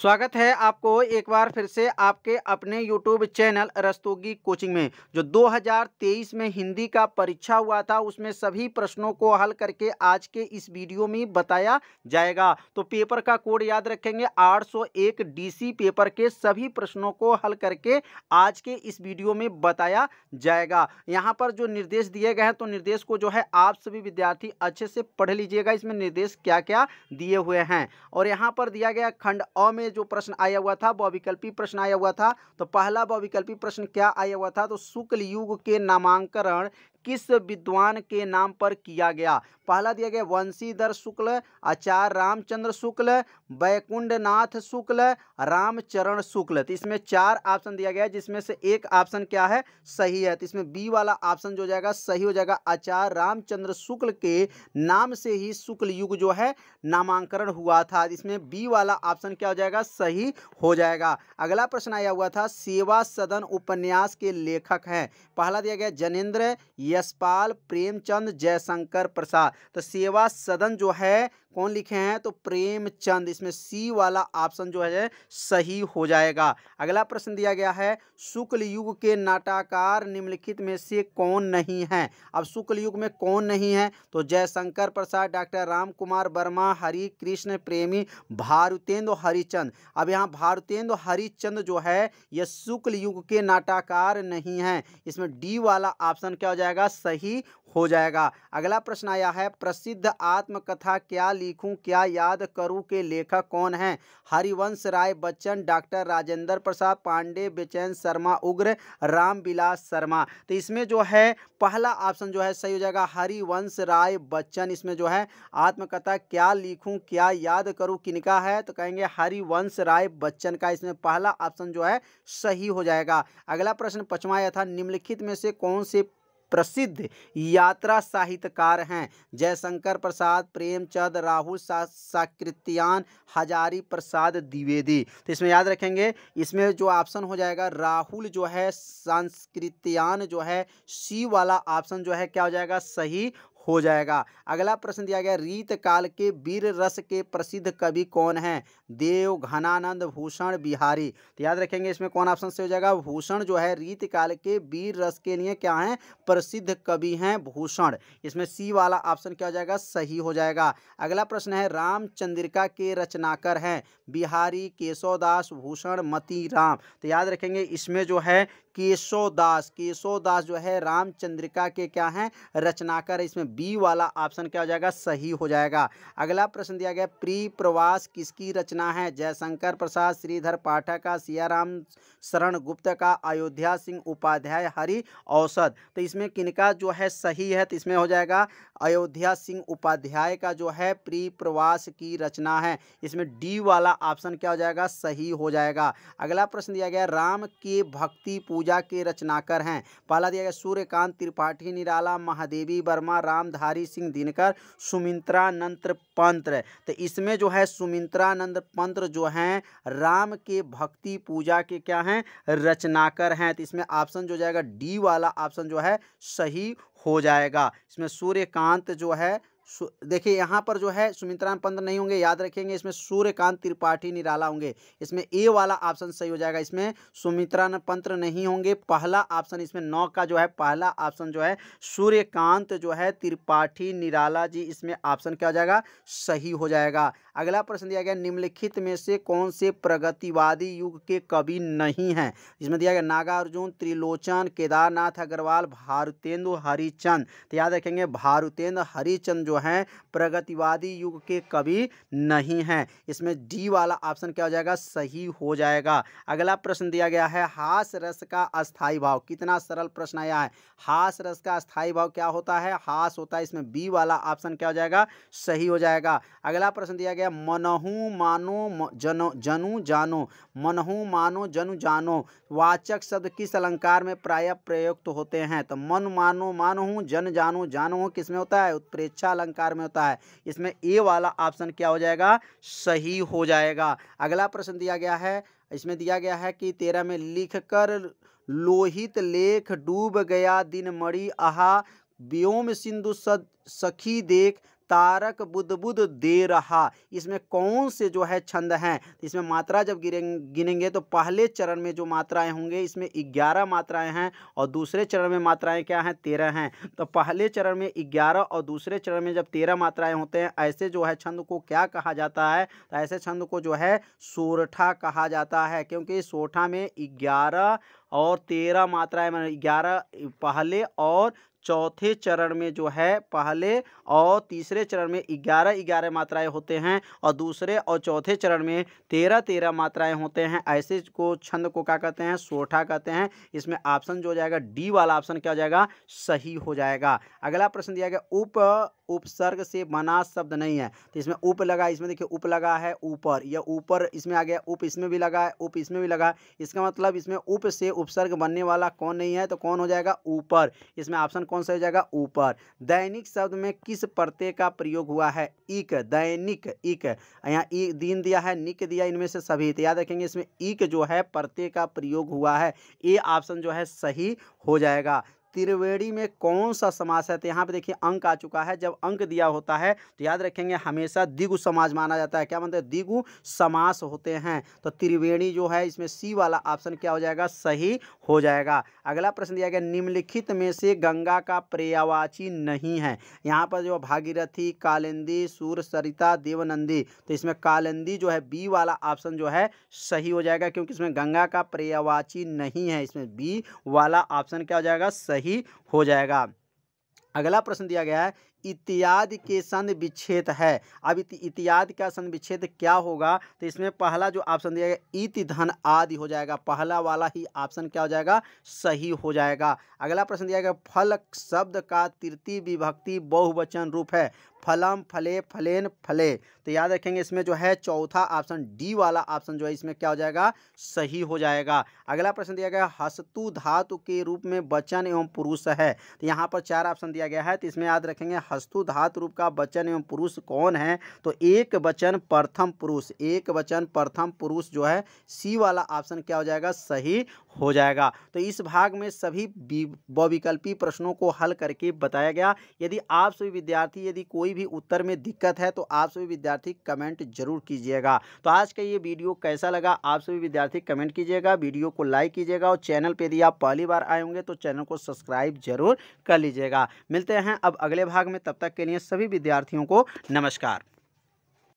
स्वागत है आपको एक बार फिर से आपके अपने यूट्यूब चैनल रस्तोगी कोचिंग में जो 2023 में हिंदी का परीक्षा हुआ था उसमें सभी प्रश्नों को हल करके आज के इस वीडियो में बताया जाएगा तो पेपर का कोड याद रखेंगे 801 डीसी पेपर के सभी प्रश्नों को हल करके आज के इस वीडियो में बताया जाएगा यहाँ पर जो निर्देश दिए गए हैं तो निर्देश को जो है आप सभी विद्यार्थी अच्छे से पढ़ लीजिएगा इसमें निर्देश क्या क्या दिए हुए हैं और यहाँ पर दिया गया खंड अ में में जो प्रश्न आया हुआ था बहुविकल्पी प्रश्न आया हुआ था तो पहला बहुविकल्पी प्रश्न क्या आया हुआ था तो शुक्ल युग के नामांकरण किस विद्वान के नाम पर किया गया पहला दिया गया वंशीधर शुक्ल आचार्य रामचंद्र शुक्ल बैकुंड नाथ शुक्ल रामचरण शुक्ल तो इसमें चार ऑप्शन दिया गया है जिसमें से एक ऑप्शन क्या है सही है तो इसमें बी वाला ऑप्शन जो हो जाएगा सही हो जाएगा आचार्य रामचंद्र शुक्ल के नाम से ही शुक्ल युग जो है नामांकन हुआ था तो इसमें बी वाला ऑप्शन क्या हो जाएगा सही हो जाएगा अगला प्रश्न आया हुआ था सेवा सदन उपन्यास के लेखक हैं पहला दिया गया जनेन्द्र यशपाल प्रेमचंद जयशंकर प्रसाद तो सेवा सदन जो है कौन लिखे हैं तो प्रेमचंद इसमें सी वाला ऑप्शन जो है सही हो जाएगा अगला प्रश्न दिया गया है शुक्ल युग के नाटाकार निम्नलिखित में से कौन नहीं है अब शुक्ल युग में कौन नहीं है तो जयशंकर प्रसाद डॉक्टर राम कुमार वर्मा हरि कृष्ण प्रेमी भारतेंद्र हरिचंद अब यहाँ भारतेंद्र हरिचंद जो है यह शुक्ल युग के नाटाकार नहीं है इसमें डी वाला ऑप्शन क्या हो जाएगा सही हो जाएगा अगला प्रश्न आया है प्रसिद्ध आत्मकथा क्या लिखूं क्या याद करूं के लेखक कौन हैं हरिवंश राय बच्चन डॉक्टर राजेंद्र प्रसाद पांडे बेचैन शर्मा उग्र रामविलास शर्मा तो इसमें जो है पहला ऑप्शन जो है सही हो जाएगा हरिवंश राय बच्चन इसमें जो है आत्मकथा क्या लिखूं क्या याद करूं किनका है तो कहेंगे हरिवंश राय बच्चन का इसमें पहला ऑप्शन जो है सही हो जाएगा अगला प्रश्न पचवा आया था निम्नलिखित में से कौन से प्रसिद्ध यात्रा साहित्यकार हैं जयशंकर प्रसाद प्रेमचंद राहुल साकृत्यान हजारी प्रसाद द्विवेदी तो इसमें याद रखेंगे इसमें जो ऑप्शन हो जाएगा राहुल जो है सांस्कृत्यान जो है सी वाला ऑप्शन जो है क्या हो जाएगा सही हो जाएगा अगला प्रश्न दिया गया रीत काल के वीर रस के प्रसिद्ध कवि कौन हैं देव घनानंद भूषण बिहारी तो याद रखेंगे इसमें कौन ऑप्शन से हो जाएगा भूषण जो है रीत काल के वीर रस के लिए क्या हैं प्रसिद्ध कवि हैं भूषण इसमें सी वाला ऑप्शन क्या हो जाएगा सही हो जाएगा अगला प्रश्न है रामचंद्रिका के रचनाकर हैं बिहारी केशवदास भूषण मती राम तो याद रखेंगे इसमें जो है केशोदास केशोदास जो है रामचंद्रिका के क्या हैं रचनाकार इसमें बी वाला ऑप्शन क्या हो जाएगा सही हो जाएगा अगला प्रश्न दिया गया प्री प्रवास किसकी रचना है जयशंकर प्रसाद श्रीधर पाठक का सियाराम शरण गुप्त का अयोध्या सिंह उपाध्याय हरि औसत तो इसमें किनका जो है सही है तो इसमें हो जाएगा अयोध्या सिंह उपाध्याय का जो है प्री प्रवास की रचना है इसमें डी वाला ऑप्शन क्या हो जाएगा सही हो जाएगा अगला प्रश्न दिया गया राम के भक्ति पूर्ण पूजा के रचनाकर हैं पहला दिया गया सूर्यकांत त्रिपाठी निराला महादेवी वर्मा रामधारी सिंह दिनकर नंत्र पंत्र तो इसमें जो है सुमित्रानंद पंत्र जो हैं राम के भक्ति पूजा के क्या हैं रचनाकर हैं तो इसमें ऑप्शन जो जाएगा डी वाला ऑप्शन जो है सही हो जाएगा इसमें सूर्यकांत जो है देखिए यहाँ पर जो है सुमित्रा पंत नहीं होंगे याद रखेंगे इसमें सूर्यकांत त्रिपाठी निराला होंगे इसमें ए वाला ऑप्शन सही हो जाएगा इसमें सुमित्रा पंत नहीं होंगे पहला ऑप्शन इसमें नौ का जो है पहला ऑप्शन जो है सूर्यकांत जो है त्रिपाठी निराला जी इसमें ऑप्शन क्या हो जाएगा सही हो जाएगा अगला प्रश्न दिया गया निम्नलिखित में से कौन से प्रगतिवादी युग के कवि नहीं हैं जिसमें दिया गया नागार्जुन त्रिलोचन केदारनाथ अग्रवाल भारतेंदु हरिचंद तो याद रखेंगे भारतेंद्र हरिचंद जो हैं प्रगतिवादी युग के कवि नहीं हैं इसमें डी वाला ऑप्शन क्या हो जाएगा सही हो जाएगा अगला प्रश्न दिया गया है हास रस का अस्थायी भाव कितना सरल प्रश्न आया है हास रस का अस्थायी भाव क्या होता है हास होता है इसमें बी वाला ऑप्शन क्या हो जाएगा सही हो जाएगा अगला प्रश्न दिया गया है मनहु मानो जनो जनु जानो मनहु मानो जनु जानो वाचक शब्द किस अलंकार में प्राय प्रयुक्त तो होते हैं तो मन मानो मानहु जन जानो जानो किस में होता है उत्प्रेक्षा अलंकार में होता है इसमें ए वाला ऑप्शन क्या हो जाएगा सही हो जाएगा अगला प्रश्न दिया गया है इसमें दिया गया है कि तेरह में लिख कर लोहित लेख डूब गया दिन मड़ी आहा व्योम सिंधु सद सखी देख तारक बुद्ध बुद्ध दे रहा इसमें कौन से जो है छंद हैं इसमें मात्रा जब गिरे गिनेंगे तो पहले चरण में जो मात्राएं होंगे इसमें ग्यारह मात्राएं हैं और दूसरे चरण में मात्राएं क्या हैं तेरह हैं तो पहले चरण में ग्यारह और दूसरे चरण में जब तेरह मात्राएं होते हैं ऐसे जो है छंद को क्या कहा जाता है तो ऐसे छंद को जो है सोरठा कहा जाता है क्योंकि सोठा में ग्यारह और तेरह मात्राएं ग्यारह पहले और चौथे चरण में जो है पहले और तीसरे चरण में ग्यारह ग्यारह मात्राएं होते हैं और दूसरे और चौथे चरण में तेरह तेरह मात्राएं होते हैं ऐसे को छंद को क्या कहते हैं सोठा कहते हैं इसमें ऑप्शन जो हो जाएगा डी वाला ऑप्शन क्या हो जाएगा सही हो जाएगा अगला प्रश्न दिया गया उप उपसर्ग से बना शब्द नहीं है तो इसमें उप लगा इसमें देखिए उप लगा है ऊपर या ऊपर इसमें आ गया उप इसमें भी लगा है उप इसमें भी लगा है इसका मतलब इसमें उप से उपसर्ग बनने वाला कौन नहीं है तो कौन हो जाएगा ऊपर इसमें ऑप्शन कौन सा हो जाएगा ऊपर दैनिक शब्द में किस प्रत्यय का प्रयोग हुआ है इक दैनिक इक यहाँ ई दिन दिया है निक दिया इनमें से सभी तो याद रखेंगे इसमें इक जो है प्रत्यय का प्रयोग हुआ है ये ऑप्शन जो है सही हो जाएगा त्रिवेणी में कौन सा समास है तो यहाँ पे देखिए अंक आ चुका है जब अंक दिया होता है तो याद रखेंगे हमेशा दिगु समाज माना जाता है क्या मानते हैं दिगु समास होते हैं तो त्रिवेणी जो है इसमें सी वाला ऑप्शन क्या हो जाएगा सही हो जाएगा अगला प्रश्न दिया गया निम्नलिखित में से गंगा का पर्यावाची नहीं है यहाँ पर जो भागीरथी कालिंदी सूर सरिता देवनंदी तो इसमें कालिंदी जो है बी वाला ऑप्शन जो है सही हो जाएगा क्योंकि इसमें गंगा का पर्यावाची नहीं है इसमें बी वाला ऑप्शन क्या हो जाएगा सही सही हो जाएगा अगला प्रश्न दिया गया है इत्यादि के संध विच्छेद है अब इत्यादि का संध विच्छेद क्या होगा तो इसमें पहला जो ऑप्शन दिया गया इत धन आदि हो जाएगा पहला वाला ही ऑप्शन क्या हो जाएगा सही हो जाएगा अगला प्रश्न दिया गया फल शब्द का तृतीय विभक्ति बहुवचन रूप है फलम फले फलेन फले तो याद रखेंगे इसमें जो है चौथा ऑप्शन डी वाला ऑप्शन जो है इसमें क्या हो जाएगा सही हो जाएगा अगला प्रश्न दिया गया हस्तु धातु के रूप में वचन एवं पुरुष है तो यहाँ पर चार ऑप्शन दिया गया है तो इसमें याद रखेंगे हस्तु धातु रूप का वचन एवं पुरुष कौन है तो एक वचन प्रथम पुरुष एक वचन प्रथम पुरुष जो है सी वाला ऑप्शन क्या हो जाएगा सही हो जाएगा तो इस भाग में सभी बहुविकल्पी प्रश्नों को हल करके बताया गया यदि आप सभी विद्यार्थी यदि कोई भी उत्तर में दिक्कत है तो आप सभी विद्यार्थी कमेंट जरूर कीजिएगा तो आज का ये वीडियो कैसा लगा आप सभी विद्यार्थी कमेंट कीजिएगा वीडियो को लाइक कीजिएगा और चैनल पर यदि आप पहली बार आए होंगे तो चैनल को सब्सक्राइब जरूर कर लीजिएगा मिलते हैं अब अगले भाग में तब तक के लिए सभी विद्यार्थियों को नमस्कार